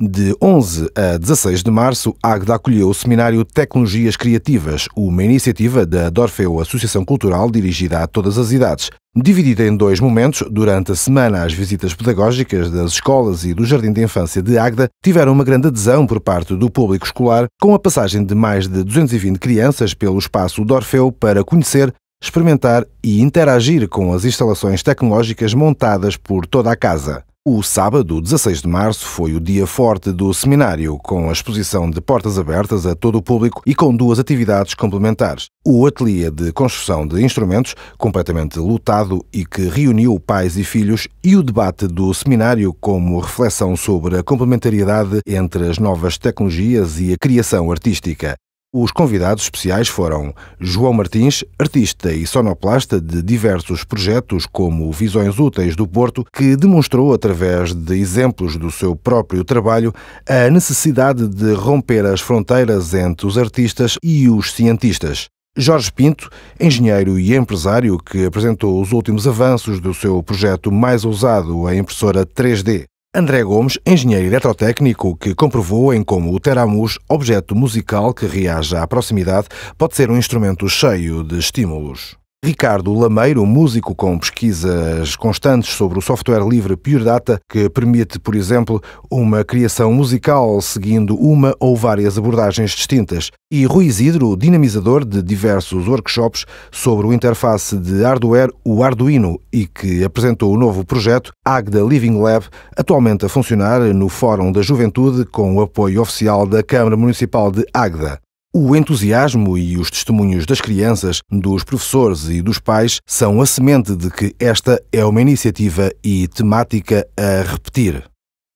De 11 a 16 de março, Agda acolheu o seminário Tecnologias Criativas, uma iniciativa da Dorfeu Associação Cultural dirigida a todas as idades. Dividida em dois momentos, durante a semana, as visitas pedagógicas das escolas e do Jardim de Infância de Agda tiveram uma grande adesão por parte do público escolar, com a passagem de mais de 220 crianças pelo espaço Dorfeu para conhecer, experimentar e interagir com as instalações tecnológicas montadas por toda a casa. O sábado, 16 de março, foi o dia forte do seminário, com a exposição de portas abertas a todo o público e com duas atividades complementares. O ateliê de construção de instrumentos, completamente lotado e que reuniu pais e filhos, e o debate do seminário como reflexão sobre a complementariedade entre as novas tecnologias e a criação artística. Os convidados especiais foram João Martins, artista e sonoplasta de diversos projetos como Visões Úteis do Porto, que demonstrou através de exemplos do seu próprio trabalho a necessidade de romper as fronteiras entre os artistas e os cientistas. Jorge Pinto, engenheiro e empresário que apresentou os últimos avanços do seu projeto mais ousado, a impressora 3D. André Gomes, engenheiro eletrotécnico, que comprovou em como o teramus, objeto musical que reage à proximidade, pode ser um instrumento cheio de estímulos. Ricardo Lameiro, músico com pesquisas constantes sobre o software livre Pure Data, que permite, por exemplo, uma criação musical seguindo uma ou várias abordagens distintas, e Rui Isidro, dinamizador de diversos workshops sobre o interface de hardware, o Arduino, e que apresentou o novo projeto Agda Living Lab, atualmente a funcionar no Fórum da Juventude com o apoio oficial da Câmara Municipal de Agda. O entusiasmo e os testemunhos das crianças, dos professores e dos pais são a semente de que esta é uma iniciativa e temática a repetir.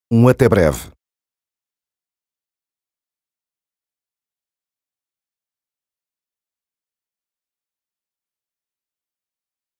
Um até breve.